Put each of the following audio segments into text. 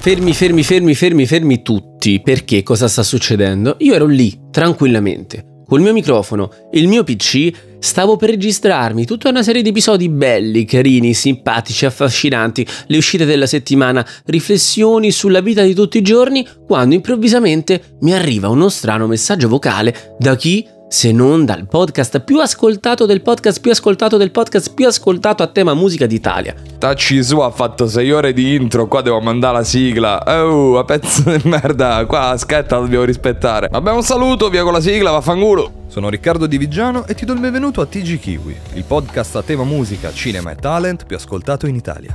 Fermi, fermi, fermi, fermi, fermi tutti, perché cosa sta succedendo? Io ero lì, tranquillamente, col mio microfono e il mio PC stavo per registrarmi tutta una serie di episodi belli, carini, simpatici, affascinanti, le uscite della settimana, riflessioni sulla vita di tutti i giorni, quando improvvisamente mi arriva uno strano messaggio vocale da chi se non dal podcast più ascoltato del podcast più ascoltato del podcast più ascoltato a tema musica d'Italia. Tacci su ha fatto 6 ore di intro, qua devo mandare la sigla. Oh, a pezzo di merda, qua aspetta, dobbiamo rispettare. Vabbè, un saluto, via con la sigla, vaffanculo. Sono Riccardo Di Vigiano e ti do il benvenuto a TG Kiwi, il podcast a tema musica, cinema e talent più ascoltato in Italia.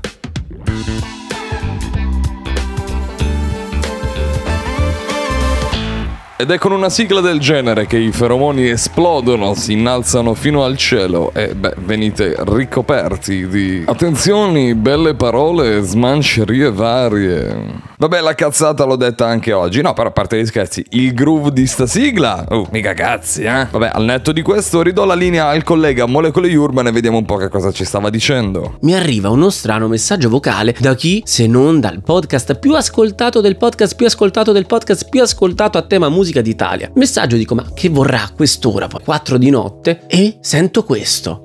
Ed è con una sigla del genere che i feromoni esplodono, si innalzano fino al cielo e beh, venite ricoperti di attenzioni, belle parole, smancerie varie. Vabbè, la cazzata l'ho detta anche oggi. No, però a parte gli scherzi, il groove di sta sigla. Oh, mica cazzi, eh. Vabbè, al netto di questo ridò la linea al collega Molecole Urban e vediamo un po' che cosa ci stava dicendo. Mi arriva uno strano messaggio vocale da chi, se non dal podcast più ascoltato del podcast più ascoltato del podcast più ascoltato a tema musica musica d'Italia. Messaggio dico, ma che vorrà a quest'ora? Poi 4 di notte e sento questo.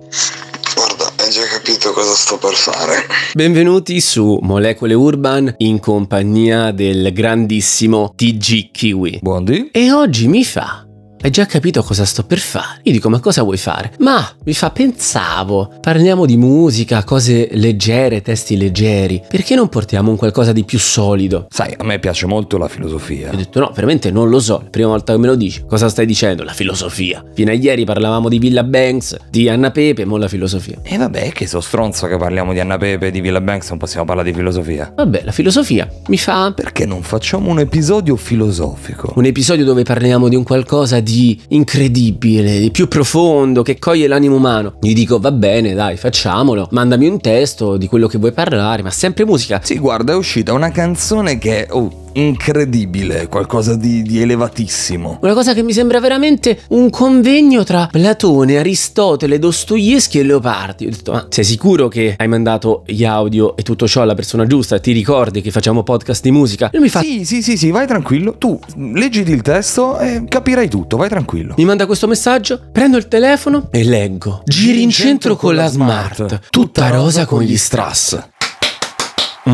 Guarda, hai già capito cosa sto per fare. Benvenuti su Molecole Urban in compagnia del grandissimo TG Kiwi. Buondì. E oggi mi fa hai già capito cosa sto per fare? Gli dico, ma cosa vuoi fare? Ma mi fa, pensavo, parliamo di musica, cose leggere, testi leggeri, perché non portiamo un qualcosa di più solido? Sai, a me piace molto la filosofia. Ho detto, no, veramente non lo so, la prima volta che me lo dici, cosa stai dicendo? La filosofia. Fino a ieri parlavamo di Villa Banks, di Anna Pepe, mo la filosofia. E vabbè, che so stronzo che parliamo di Anna Pepe e di Villa Banks, non possiamo parlare di filosofia. Vabbè, la filosofia mi fa... Perché non facciamo un episodio filosofico? Un episodio dove parliamo di un qualcosa di di incredibile, di più profondo, che coglie l'animo umano. Gli dico va bene, dai, facciamolo, mandami un testo di quello che vuoi parlare, ma sempre musica. Sì, guarda, è uscita una canzone che... Oh incredibile, qualcosa di, di elevatissimo. Una cosa che mi sembra veramente un convegno tra Platone, Aristotele, Dostoevsky e Leopardi. Ho detto, ma sei sicuro che hai mandato gli audio e tutto ciò alla persona giusta? Ti ricordi che facciamo podcast di musica? Lui mi fa... Sì, sì, sì, sì, vai tranquillo. Tu leggiti il testo e capirai tutto, vai tranquillo. Mi manda questo messaggio, prendo il telefono e leggo. Giri in centro con la smart, tutta rosa con gli strass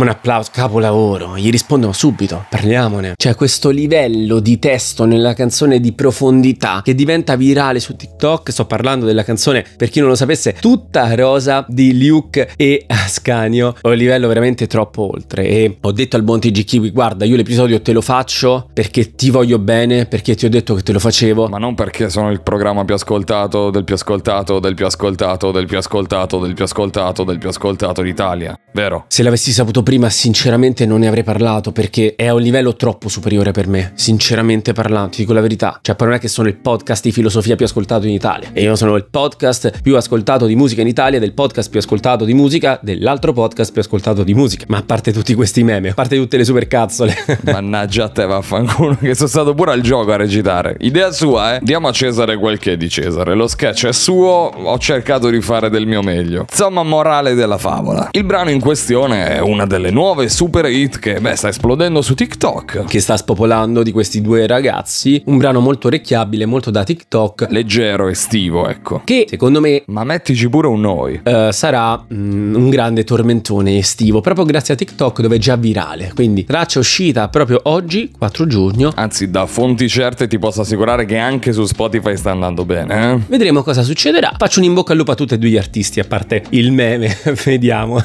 un applauso, capolavoro, gli rispondono subito, parliamone. C'è questo livello di testo nella canzone di profondità che diventa virale su TikTok, sto parlando della canzone, per chi non lo sapesse, tutta rosa di Luke e Ascanio, ho un livello veramente troppo oltre e ho detto al buon TG Kiwi, guarda io l'episodio te lo faccio perché ti voglio bene, perché ti ho detto che te lo facevo. Ma non perché sono il programma più ascoltato, del più ascoltato, del più ascoltato, del più ascoltato, del più ascoltato, del più ascoltato d'Italia, vero? Se l'avessi saputo prima, sinceramente non ne avrei parlato perché è a un livello troppo superiore per me, sinceramente parlando, ti dico la verità. Cioè, per non è che sono il podcast di filosofia più ascoltato in Italia. E io sono il podcast più ascoltato di musica in Italia, del podcast più ascoltato di musica, dell'altro podcast più ascoltato di musica. Ma a parte tutti questi meme, a parte tutte le supercazzole. Mannaggia a te, vaffanculo, che sono stato pure al gioco a recitare. Idea sua, eh? Diamo a Cesare quel che è di Cesare. Lo sketch è suo, ho cercato di fare del mio meglio. Insomma, morale della favola. Il brano in questione è una una delle nuove super hit che beh, sta esplodendo su TikTok. Che sta spopolando di questi due ragazzi, un brano molto orecchiabile, molto da TikTok. Leggero, estivo, ecco. Che secondo me... Ma mettici pure un noi. Uh, sarà mm, un grande tormentone estivo, proprio grazie a TikTok dove è già virale. Quindi traccia uscita proprio oggi, 4 giugno. Anzi, da fonti certe ti posso assicurare che anche su Spotify sta andando bene. Eh? Vedremo cosa succederà. Faccio un in bocca al lupo a tutti e due gli artisti, a parte il meme, vediamo.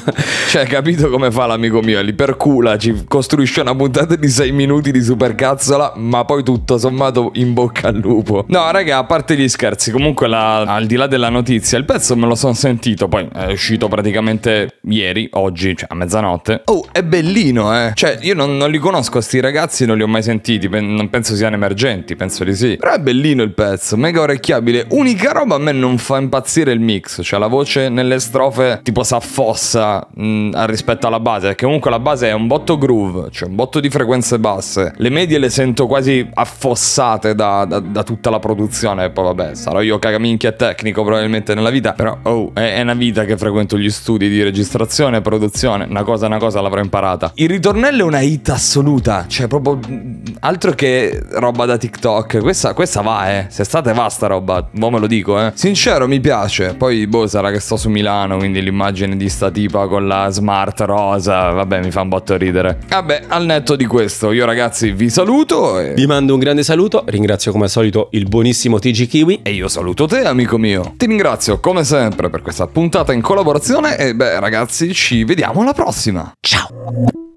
Cioè, capito come fa Supercazzola, amico mio, li percula, ci costruisce una puntata di 6 minuti di Supercazzola, ma poi tutto sommato in bocca al lupo. No, raga, a parte gli scherzi, comunque la, al di là della notizia, il pezzo me lo sono sentito, poi è uscito praticamente ieri, oggi, cioè a mezzanotte. Oh, è bellino, eh. Cioè, io non, non li conosco, questi ragazzi non li ho mai sentiti, non penso siano emergenti, penso di sì. Però è bellino il pezzo, mega orecchiabile. Unica roba a me non fa impazzire il mix, cioè la voce nelle strofe tipo s'affossa mh, mm, rispetto alla base base, perché comunque la base è un botto groove, cioè un botto di frequenze basse. Le medie le sento quasi affossate da, da, da tutta la produzione. E poi vabbè, sarò io cagaminchia tecnico probabilmente nella vita, però oh, è, è una vita che frequento gli studi di registrazione e produzione. Una cosa, una cosa l'avrò imparata. Il ritornello è una hit assoluta, cioè proprio mm, altro che roba da TikTok. Questa, questa va, eh. Se state va sta roba, boh me lo dico, eh. Sincero, mi piace. Poi, boh, sarà che sto su Milano, quindi l'immagine di sta tipa con la smart rosa abbastanza, vabbè, mi fa un botto ridere. Vabbè, al netto di questo, io ragazzi vi saluto. E... Vi mando un grande saluto, ringrazio come al solito il buonissimo TG Kiwi. E io saluto te, amico mio. Ti ringrazio come sempre per questa puntata in collaborazione e beh, ragazzi, ci vediamo alla prossima. Ciao!